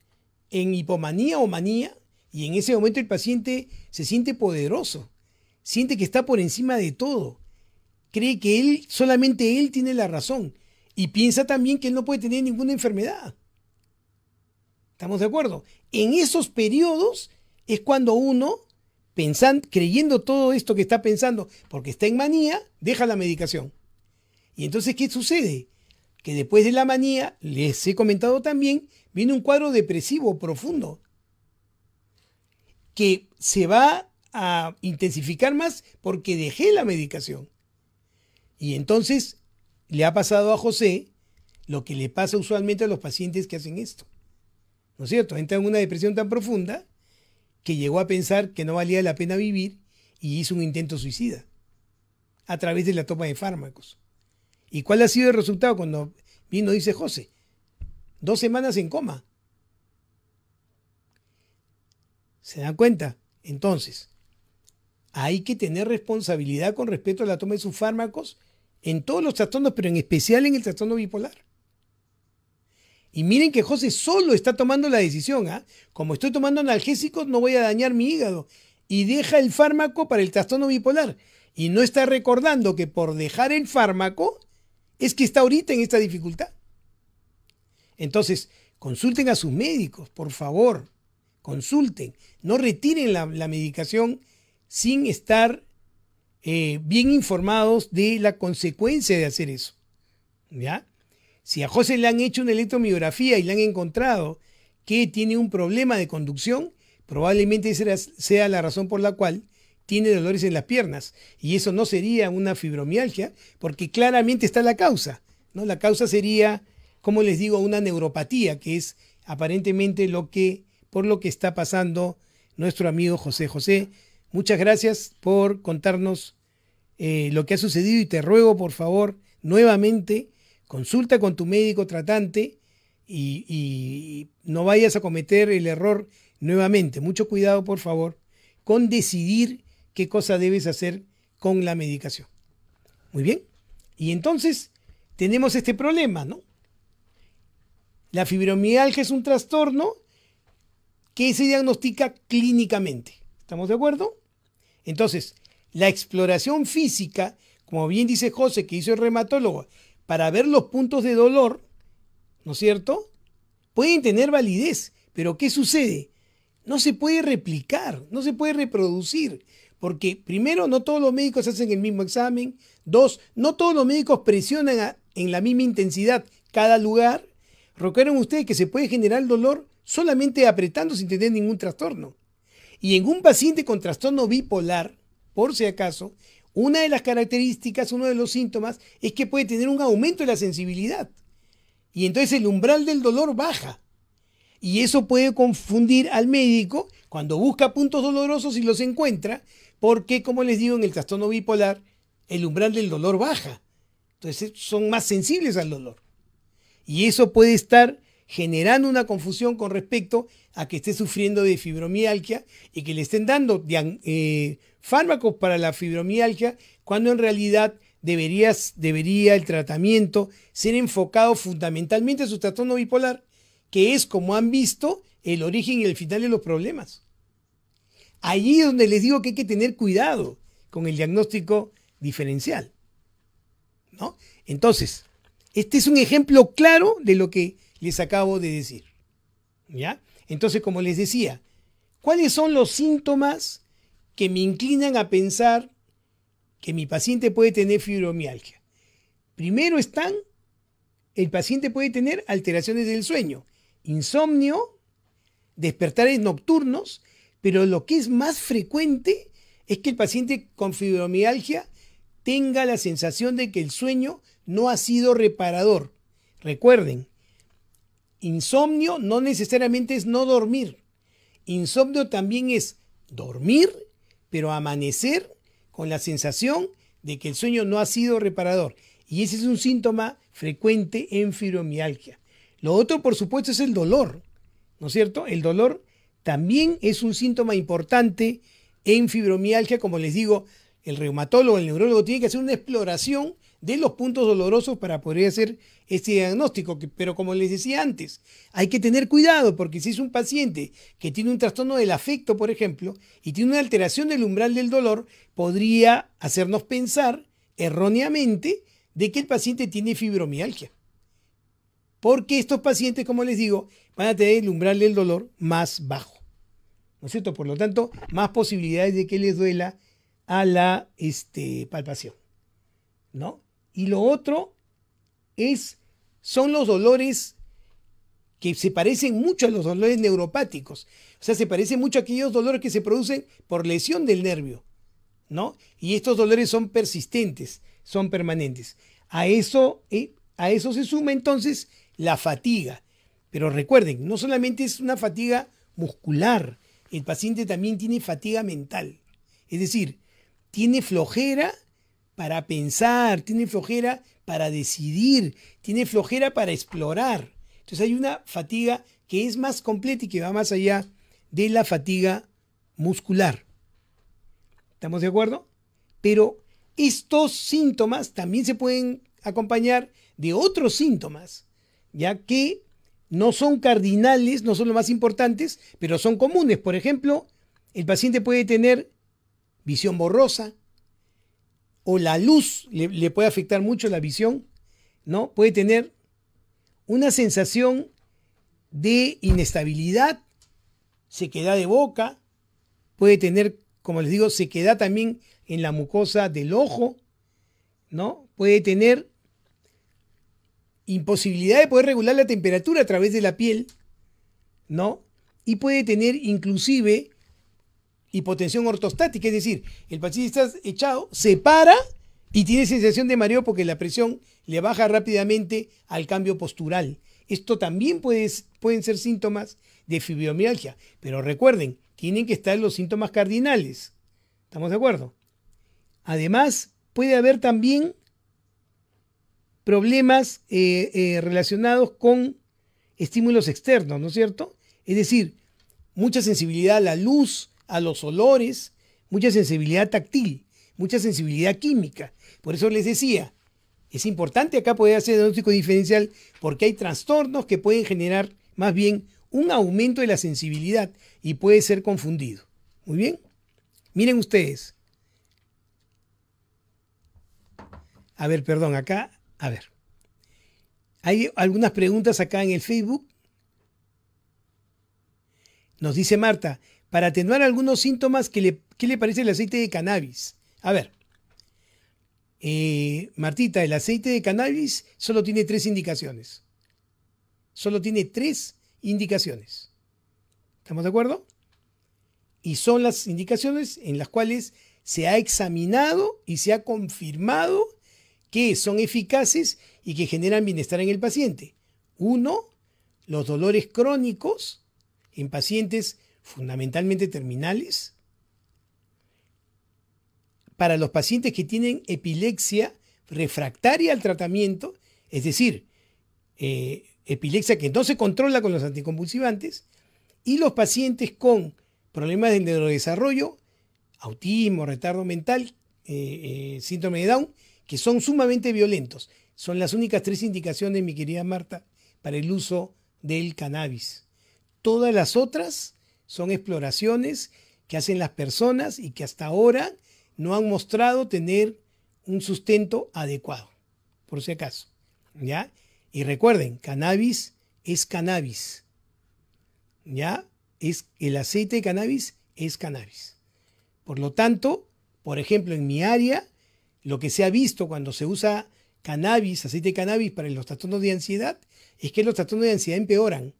en hipomanía o manía y en ese momento el paciente se siente poderoso, siente que está por encima de todo, cree que él, solamente él tiene la razón y piensa también que él no puede tener ninguna enfermedad. ¿Estamos de acuerdo? En esos periodos es cuando uno, pensando, creyendo todo esto que está pensando, porque está en manía, deja la medicación. Y entonces, ¿qué sucede? Que después de la manía, les he comentado también, viene un cuadro depresivo profundo, que se va a intensificar más porque dejé la medicación. Y entonces le ha pasado a José lo que le pasa usualmente a los pacientes que hacen esto. ¿No es cierto? Entra en una depresión tan profunda que llegó a pensar que no valía la pena vivir y hizo un intento suicida a través de la toma de fármacos. ¿Y cuál ha sido el resultado cuando vino, dice José? Dos semanas en coma. ¿Se dan cuenta? Entonces, hay que tener responsabilidad con respecto a la toma de sus fármacos en todos los trastornos, pero en especial en el trastorno bipolar. Y miren que José solo está tomando la decisión. ¿ah? Como estoy tomando analgésicos, no voy a dañar mi hígado. Y deja el fármaco para el trastorno bipolar. Y no está recordando que por dejar el fármaco es que está ahorita en esta dificultad. Entonces, consulten a sus médicos, por favor consulten, no retiren la, medicación sin estar eh, bien informados de la consecuencia de hacer eso. ¿Ya? Si a José le han hecho una electromiografía y le han encontrado que tiene un problema de conducción, probablemente esa sea la razón por la cual tiene dolores en las piernas. Y eso no sería una fibromialgia, porque claramente está la causa. ¿no? La causa sería, como les digo, una neuropatía, que es aparentemente lo que por lo que está pasando nuestro amigo José José. Muchas gracias por contarnos eh, lo que ha sucedido y te ruego, por favor, nuevamente, consulta con tu médico tratante y, y no vayas a cometer el error nuevamente. Mucho cuidado, por favor, con decidir qué cosa debes hacer con la medicación. Muy bien. Y entonces tenemos este problema, ¿no? La fibromialgia es un trastorno que se diagnostica clínicamente. ¿Estamos de acuerdo? Entonces, la exploración física, como bien dice José, que hizo el reumatólogo, para ver los puntos de dolor, ¿no es cierto? Pueden tener validez, pero ¿qué sucede? No se puede replicar, no se puede reproducir, porque primero, no todos los médicos hacen el mismo examen, dos, no todos los médicos presionan en la misma intensidad cada lugar. Recuerden ustedes que se puede generar dolor solamente apretando sin tener ningún trastorno. Y en un paciente con trastorno bipolar, por si acaso, una de las características, uno de los síntomas, es que puede tener un aumento de la sensibilidad. Y entonces el umbral del dolor baja. Y eso puede confundir al médico cuando busca puntos dolorosos y los encuentra, porque como les digo, en el trastorno bipolar, el umbral del dolor baja. Entonces son más sensibles al dolor. Y eso puede estar generando una confusión con respecto a que esté sufriendo de fibromialgia y que le estén dando eh, fármacos para la fibromialgia cuando en realidad debería el tratamiento ser enfocado fundamentalmente a su trastorno bipolar, que es, como han visto, el origen y el final de los problemas. Allí es donde les digo que hay que tener cuidado con el diagnóstico diferencial. ¿no? Entonces, este es un ejemplo claro de lo que les acabo de decir. ¿Ya? Entonces, como les decía, ¿cuáles son los síntomas que me inclinan a pensar que mi paciente puede tener fibromialgia? Primero están, el paciente puede tener alteraciones del sueño, insomnio, despertares nocturnos, pero lo que es más frecuente es que el paciente con fibromialgia tenga la sensación de que el sueño no ha sido reparador. Recuerden, Insomnio no necesariamente es no dormir. Insomnio también es dormir, pero amanecer con la sensación de que el sueño no ha sido reparador. Y ese es un síntoma frecuente en fibromialgia. Lo otro, por supuesto, es el dolor. ¿No es cierto? El dolor también es un síntoma importante en fibromialgia. Como les digo, el reumatólogo, el neurólogo tiene que hacer una exploración de los puntos dolorosos para poder hacer este diagnóstico. Pero como les decía antes, hay que tener cuidado porque si es un paciente que tiene un trastorno del afecto, por ejemplo, y tiene una alteración del umbral del dolor, podría hacernos pensar erróneamente de que el paciente tiene fibromialgia. Porque estos pacientes, como les digo, van a tener el umbral del dolor más bajo. ¿No es cierto? Por lo tanto, más posibilidades de que les duela a la este, palpación. ¿No? Y lo otro es, son los dolores que se parecen mucho a los dolores neuropáticos. O sea, se parecen mucho a aquellos dolores que se producen por lesión del nervio, ¿no? Y estos dolores son persistentes, son permanentes. A eso, eh, a eso se suma entonces la fatiga. Pero recuerden, no solamente es una fatiga muscular, el paciente también tiene fatiga mental. Es decir, tiene flojera para pensar, tiene flojera para decidir, tiene flojera para explorar. Entonces hay una fatiga que es más completa y que va más allá de la fatiga muscular. ¿Estamos de acuerdo? Pero estos síntomas también se pueden acompañar de otros síntomas, ya que no son cardinales, no son los más importantes, pero son comunes. Por ejemplo, el paciente puede tener visión borrosa, o la luz le, puede afectar mucho la visión, ¿no? Puede tener una sensación de inestabilidad, se queda de boca, puede tener, como les digo, se queda también en la mucosa del ojo, ¿no? Puede tener imposibilidad de poder regular la temperatura a través de la piel, ¿no? Y puede tener inclusive hipotensión ortostática, es decir, el paciente está echado, se para y tiene sensación de mareo porque la presión le baja rápidamente al cambio postural. Esto también puede, pueden ser síntomas de fibromialgia, pero recuerden, tienen que estar los síntomas cardinales. ¿Estamos de acuerdo? Además, puede haber también problemas eh, eh, relacionados con estímulos externos, ¿no es cierto? Es decir, mucha sensibilidad a la luz, a los olores, mucha sensibilidad táctil, mucha sensibilidad química. Por eso les decía, es importante acá poder hacer diagnóstico diferencial porque hay trastornos que pueden generar más bien un aumento de la sensibilidad y puede ser confundido. Muy bien. Miren ustedes. A ver, perdón, acá, a ver. Hay algunas preguntas acá en el Facebook. Nos dice Marta, para atenuar algunos síntomas ¿qué le, parece el aceite de cannabis. A ver, eh, Martita, el aceite de cannabis solo tiene tres indicaciones. Solo tiene tres indicaciones. ¿Estamos de acuerdo? Y son las indicaciones en las cuales se ha examinado y se ha confirmado que son eficaces y que generan bienestar en el paciente. Uno, los dolores crónicos en pacientes fundamentalmente terminales, para los pacientes que tienen epilepsia refractaria al tratamiento, es decir, eh, epilepsia que no se controla con los anticonvulsivantes, y los pacientes con problemas de neurodesarrollo, autismo, retardo mental, eh, eh, síndrome de Down, que son sumamente violentos. Son las únicas tres indicaciones, mi querida Marta, para el uso del cannabis. Todas las otras son exploraciones que hacen las personas y que hasta ahora no han mostrado tener un sustento adecuado, por si acaso. ¿Ya? Y recuerden, cannabis es cannabis. ¿Ya? Es, el aceite de cannabis es cannabis. Por lo tanto, por ejemplo, en mi área, lo que se ha visto cuando se usa cannabis, aceite de cannabis para los trastornos de ansiedad, es que los trastornos de ansiedad empeoran.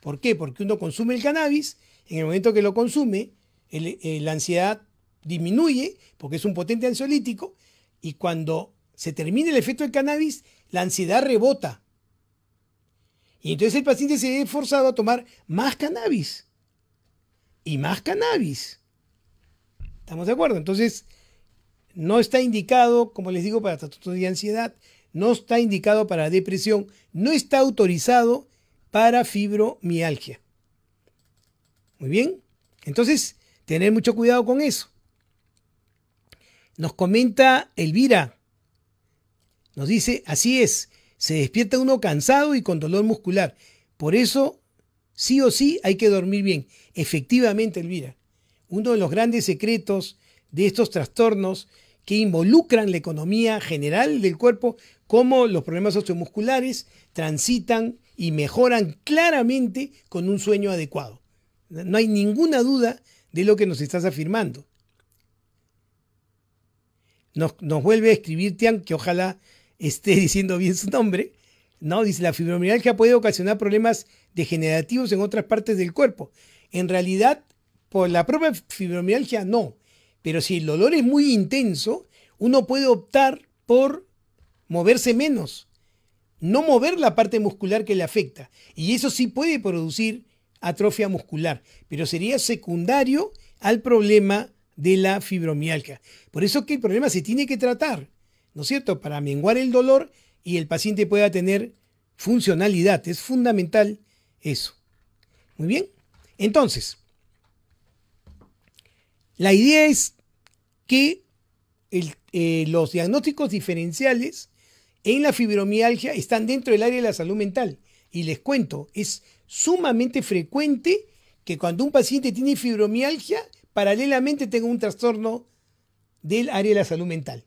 ¿Por qué? Porque uno consume el cannabis, en el momento que lo consume, eh, la ansiedad disminuye porque es un potente ansiolítico y cuando se termina el efecto del cannabis, la ansiedad rebota. Y entonces el paciente se ve forzado a tomar más cannabis. Y más cannabis. ¿Estamos de acuerdo? Entonces, no está indicado, como les digo, para trastornos de ansiedad, no está indicado para depresión, no está autorizado para fibromialgia. Muy bien, entonces tener mucho cuidado con eso. Nos comenta Elvira, nos dice, así es, se despierta uno cansado y con dolor muscular. Por eso, sí o sí, hay que dormir bien. Efectivamente, Elvira, uno de los grandes secretos de estos trastornos que involucran la economía general del cuerpo, como los problemas osteomusculares transitan y mejoran claramente con un sueño adecuado. No hay ninguna duda de lo que nos estás afirmando. Nos, nos vuelve a escribir Tian, que ojalá esté diciendo bien su nombre. No, dice la fibromialgia puede ocasionar problemas degenerativos en otras partes del cuerpo. En realidad, por la propia fibromialgia no, pero si el dolor es muy intenso, uno puede optar por moverse menos no mover la parte muscular que le afecta. Y eso sí puede producir atrofia muscular, pero sería secundario al problema de la fibromialgia. Por eso que el problema se tiene que tratar, ¿no es cierto? Para menguar el dolor y el paciente pueda tener funcionalidad. Es fundamental eso. Muy bien. Entonces, la idea es que eh, los diagnósticos diferenciales en la fibromialgia están dentro del área de la salud mental. Y les cuento, es sumamente frecuente que cuando un paciente tiene fibromialgia, paralelamente tenga un trastorno del área de la salud mental.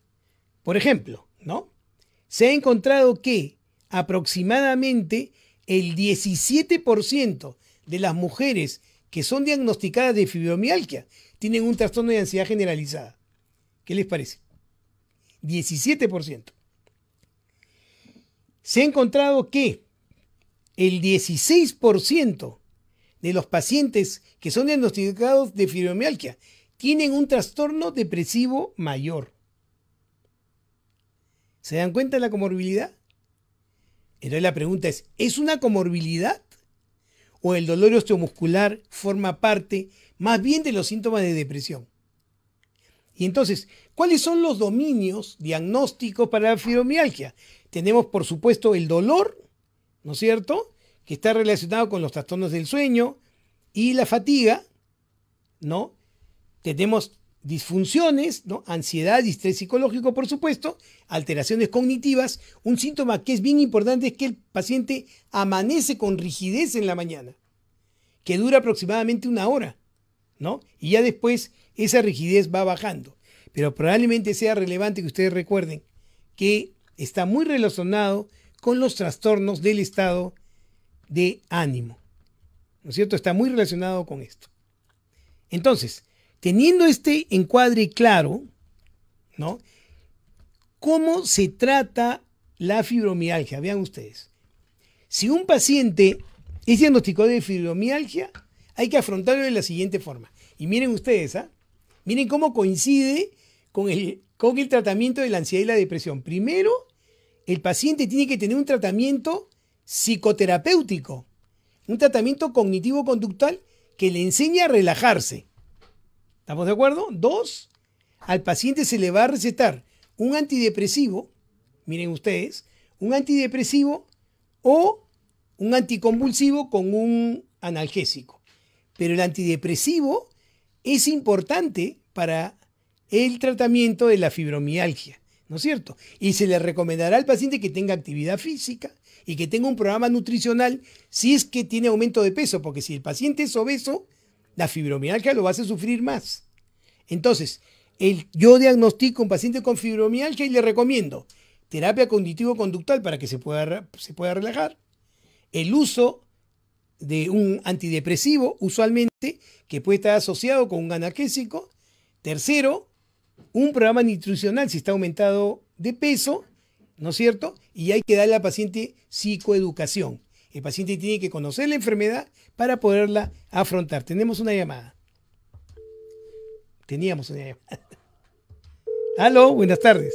Por ejemplo, ¿no? Se ha encontrado que aproximadamente el 17% de las mujeres que son diagnosticadas de fibromialgia tienen un trastorno de ansiedad generalizada. ¿Qué les parece? 17% se ha encontrado que el 16% de los pacientes que son diagnosticados de fibromialgia tienen un trastorno depresivo mayor. ¿Se dan cuenta de la comorbilidad? Entonces la pregunta es, ¿es una comorbilidad? ¿O el dolor osteomuscular forma parte más bien de los síntomas de depresión? Y entonces, ¿Cuáles son los dominios diagnósticos para la fibromialgia? Tenemos, por supuesto, el dolor, ¿no es cierto? Que está relacionado con los trastornos del sueño y la fatiga, ¿no? Tenemos disfunciones, ¿no? ansiedad, estrés psicológico, por supuesto, alteraciones cognitivas. Un síntoma que es bien importante es que el paciente amanece con rigidez en la mañana, que dura aproximadamente una hora, ¿no? Y ya después esa rigidez va bajando. Pero probablemente sea relevante que ustedes recuerden que está muy relacionado con los trastornos del estado de ánimo. ¿No es cierto? Está muy relacionado con esto. Entonces, teniendo este encuadre claro, ¿no? ¿Cómo se trata la fibromialgia? Vean ustedes. Si un paciente es diagnosticado de fibromialgia, hay que afrontarlo de la siguiente forma. Y miren ustedes, ¿ah? Miren cómo coincide con el, con el tratamiento de la ansiedad y la depresión. Primero, el paciente tiene que tener un tratamiento psicoterapéutico, un tratamiento cognitivo-conductual que le enseñe a relajarse. ¿Estamos de acuerdo? Dos, al paciente se le va a recetar un antidepresivo, miren ustedes, un antidepresivo o un anticonvulsivo con un analgésico. Pero el antidepresivo es importante para el tratamiento de la fibromialgia, ¿no es cierto? Y se le recomendará al paciente que tenga actividad física y que tenga un programa nutricional si es que tiene aumento de peso, porque si el paciente es obeso, la fibromialgia lo va a hacer sufrir más. Entonces, yo diagnostico a un paciente con fibromialgia y le recomiendo terapia cognitivo-conductual para que se pueda, se pueda relajar, el uso de un antidepresivo, usualmente, que puede estar asociado con un analgésico. Tercero, un programa nutricional si está aumentado de peso, ¿no es cierto? Y hay que darle al paciente psicoeducación. El paciente tiene que conocer la enfermedad para poderla afrontar. Tenemos una llamada. Teníamos una llamada. Aló, buenas tardes.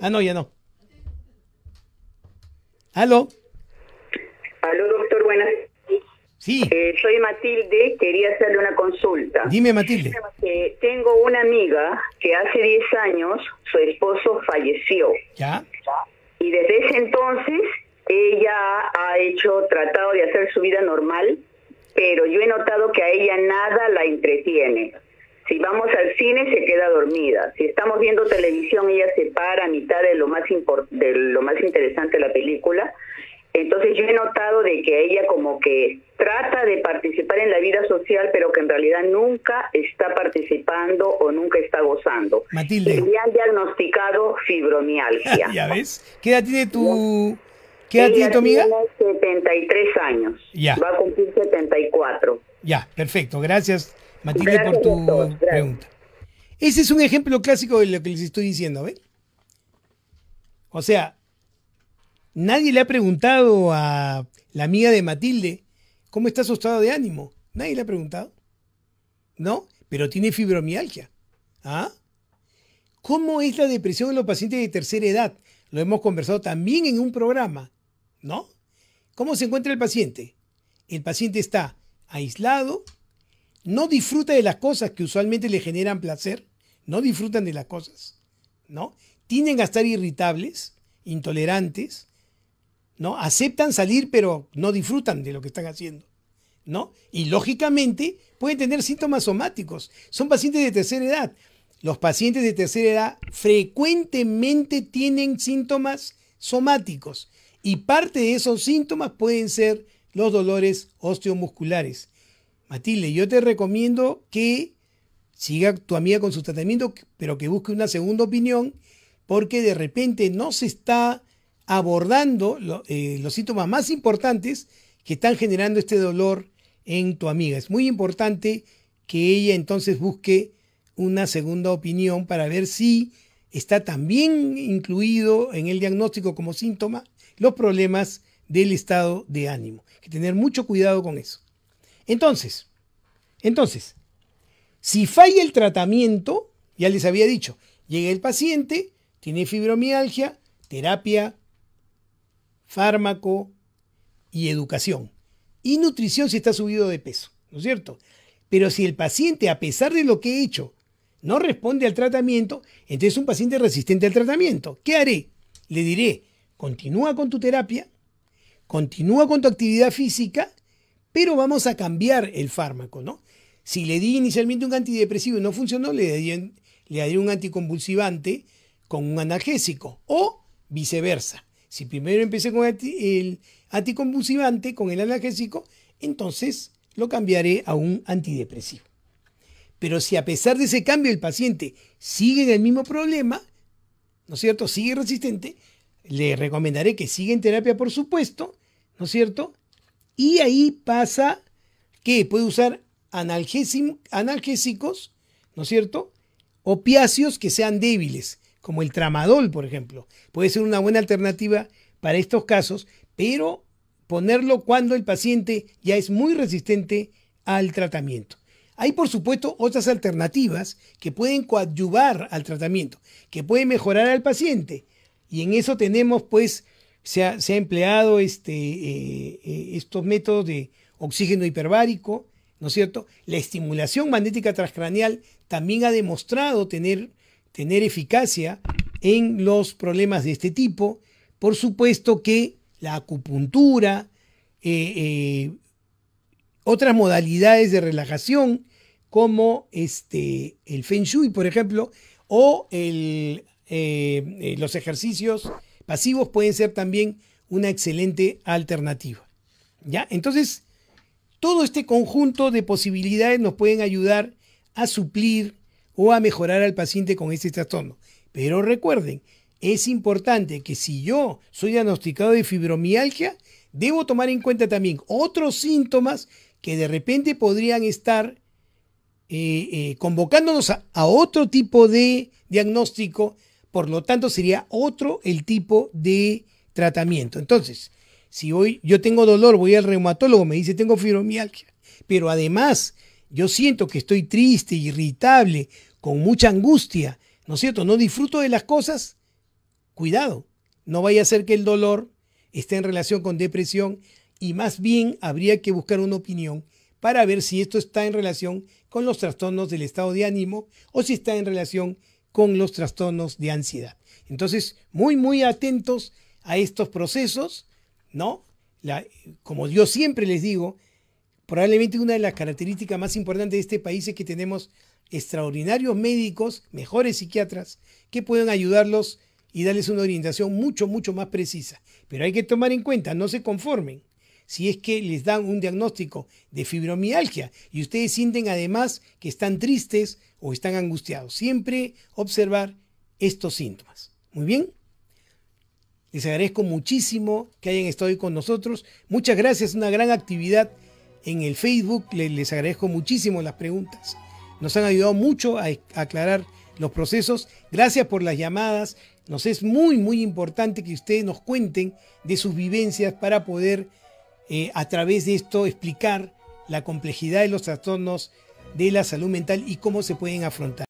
Ah, no, ya no. Aló. Aló, Sí. Eh, soy Matilde, quería hacerle una consulta. Dime, Matilde. Eh, tengo una amiga que hace 10 años su esposo falleció. ¿Ya? Y desde ese entonces ella ha hecho, tratado de hacer su vida normal, pero yo he notado que a ella nada la entretiene. Si vamos al cine se queda dormida. Si estamos viendo televisión ella se para a mitad de lo más de lo más interesante de la película entonces yo he notado de que ella como que trata de participar en la vida social, pero que en realidad nunca está participando o nunca está gozando. Matilde. le han diagnosticado fibromialgia. ¿Ya ves? ¿Qué edad tiene tu, ¿Qué edad tiene tu amiga? 73 años. Ya. Va a cumplir 74. Ya, perfecto. Gracias, Matilde, por tu pregunta. Ese es un ejemplo clásico de lo que les estoy diciendo, ¿ves? O sea, Nadie le ha preguntado a la amiga de Matilde cómo está asustado de ánimo. Nadie le ha preguntado. ¿No? Pero tiene fibromialgia. ¿Ah? ¿Cómo es la depresión en los pacientes de tercera edad? Lo hemos conversado también en un programa. ¿No? ¿Cómo se encuentra el paciente? El paciente está aislado, no disfruta de las cosas que usualmente le generan placer, no disfrutan de las cosas, ¿no? Tienen a estar irritables, intolerantes, ¿no? Aceptan salir, pero no disfrutan de lo que están haciendo, ¿no? Y lógicamente pueden tener síntomas somáticos. Son pacientes de tercera edad. Los pacientes de tercera edad frecuentemente tienen síntomas somáticos y parte de esos síntomas pueden ser los dolores osteomusculares. Matilde, yo te recomiendo que siga tu amiga con su tratamiento, pero que busque una segunda opinión, porque de repente no se está abordando eh, los síntomas más importantes que están generando este dolor en tu amiga. Es muy importante que ella entonces busque una segunda opinión para ver si está también incluido en el diagnóstico como síntoma los problemas del estado de ánimo. Hay que tener mucho cuidado con eso. Entonces, entonces, si falla el tratamiento, ya les había dicho, llega el paciente, tiene fibromialgia, terapia fármaco y educación. Y nutrición si está subido de peso, ¿no es cierto? Pero si el paciente, a pesar de lo que he hecho, no responde al tratamiento, entonces es un paciente resistente al tratamiento. ¿Qué haré? Le diré, continúa con tu terapia, continúa con tu actividad física, pero vamos a cambiar el fármaco, ¿no? Si le di inicialmente un antidepresivo y no funcionó, le daré un anticonvulsivante con un analgésico o viceversa. Si primero empecé con el anticonvulsivante, con el analgésico, entonces lo cambiaré a un antidepresivo. Pero si a pesar de ese cambio el paciente sigue en el mismo problema, ¿no es cierto? Sigue resistente, le recomendaré que siga en terapia, por supuesto, ¿no es cierto? Y ahí pasa que puede usar analgésicos, ¿no es cierto? Opiáceos que sean débiles, como el tramadol, por ejemplo. Puede ser una buena alternativa para estos casos, pero ponerlo cuando el paciente ya es muy resistente al tratamiento. Hay, por supuesto, otras alternativas que pueden coadyuvar al tratamiento, que pueden mejorar al paciente. Y en eso tenemos, pues, se ha, empleado este, eh, eh, estos métodos de oxígeno hiperbárico, ¿no es cierto? La estimulación magnética transcraneal también ha demostrado tener tener eficacia en los problemas de este tipo. Por supuesto que la acupuntura, eh, eh, otras modalidades de relajación, como este, el Feng Shui, por ejemplo, o el, eh, los ejercicios pasivos pueden ser también una excelente alternativa. ¿Ya? Entonces, todo este conjunto de posibilidades nos pueden ayudar a suplir o a mejorar al paciente con este trastorno. Pero recuerden, es importante que si yo soy diagnosticado de fibromialgia, debo tomar en cuenta también otros síntomas que de repente podrían estar eh, eh, convocándonos a, a, otro tipo de diagnóstico, por lo tanto sería otro el tipo de tratamiento. Entonces, si hoy yo tengo dolor, voy al reumatólogo, me dice tengo fibromialgia, pero además yo siento que estoy triste, irritable con mucha angustia, ¿no es cierto? No disfruto de las cosas, cuidado, no vaya a ser que el dolor esté en relación con depresión y más bien habría que buscar una opinión para ver si esto está en relación con los trastornos del estado de ánimo o si está en relación con los trastornos de ansiedad. Entonces, muy, muy atentos a estos procesos, ¿no? como yo siempre les digo, probablemente una de las características más importantes de este país es que tenemos extraordinarios médicos, mejores psiquiatras, que puedan ayudarlos y darles una orientación mucho, mucho más precisa. Pero hay que tomar en cuenta, no se conformen. Si es que les dan un diagnóstico de fibromialgia y ustedes sienten además que están tristes o están angustiados, siempre observar estos síntomas. Muy bien. Les agradezco muchísimo que hayan estado hoy con nosotros. Muchas gracias, una gran actividad en el Facebook. Les, agradezco muchísimo las preguntas. Nos han ayudado mucho a, aclarar los procesos. Gracias por las llamadas. Nos es muy, muy importante que ustedes nos cuenten de sus vivencias para poder eh, a través de esto explicar la complejidad de los trastornos de la salud mental y cómo se pueden afrontar.